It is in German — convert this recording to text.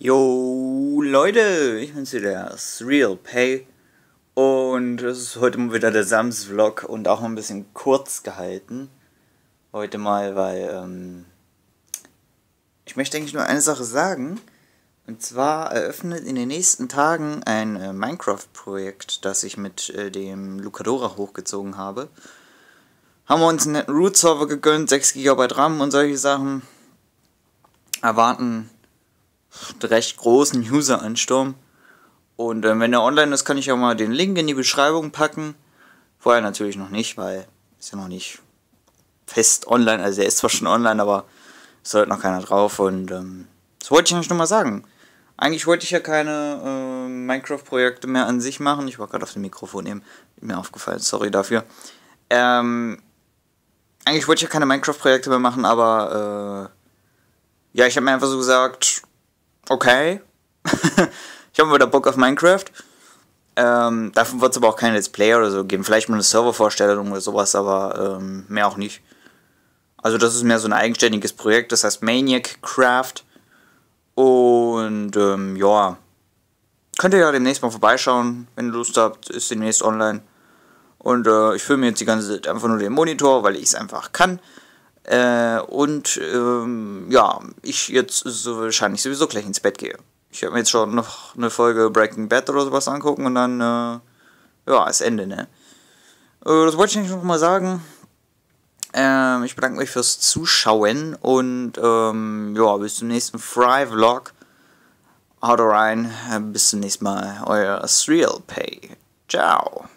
Yo Leute, ich bin's wieder, Real Pay und es ist heute mal wieder der Sams Vlog und auch mal ein bisschen kurz gehalten. Heute mal, weil ähm, ich möchte eigentlich nur eine Sache sagen und zwar eröffnet in den nächsten Tagen ein äh, Minecraft-Projekt, das ich mit äh, dem Lucadora hochgezogen habe. Haben wir uns einen netten Root-Server gegönnt, 6 GB RAM und solche Sachen. Erwarten recht großen User-Ansturm. Und äh, wenn er online ist, kann ich auch mal den Link in die Beschreibung packen. Vorher natürlich noch nicht, weil ist ja noch nicht fest online. Also er ist zwar schon online, aber es sollte noch keiner drauf. Und ähm, das wollte ich eigentlich nur mal sagen. Eigentlich wollte ich ja keine äh, Minecraft-Projekte mehr an sich machen. Ich war gerade auf dem Mikrofon eben. Mir aufgefallen, sorry dafür. Ähm, eigentlich wollte ich ja keine Minecraft-Projekte mehr machen, aber äh, ja, ich habe mir einfach so gesagt, okay. ich habe wieder Bock auf Minecraft. Ähm, davon wird es aber auch kein Let's Play oder so geben. Vielleicht mal eine Servervorstellung oder sowas, aber ähm, mehr auch nicht. Also das ist mehr so ein eigenständiges Projekt, das heißt Maniac Craft. Und ähm, ja, könnt ihr ja demnächst mal vorbeischauen, wenn ihr Lust habt, ist demnächst online. Und äh, ich filme jetzt die ganze Zeit einfach nur den Monitor, weil ich es einfach kann. Äh, und ähm, ja, ich jetzt so wahrscheinlich sowieso gleich ins Bett gehe. Ich werde mir jetzt schon noch eine Folge Breaking Bad oder sowas angucken und dann, äh, ja, ist Ende, ne? Äh, das wollte ich eigentlich noch mal sagen. Ähm, ich bedanke mich fürs Zuschauen und ähm, ja, bis zum nächsten Fry-Vlog. Haut rein, bis zum nächsten Mal, euer Surreal Pay. Ciao.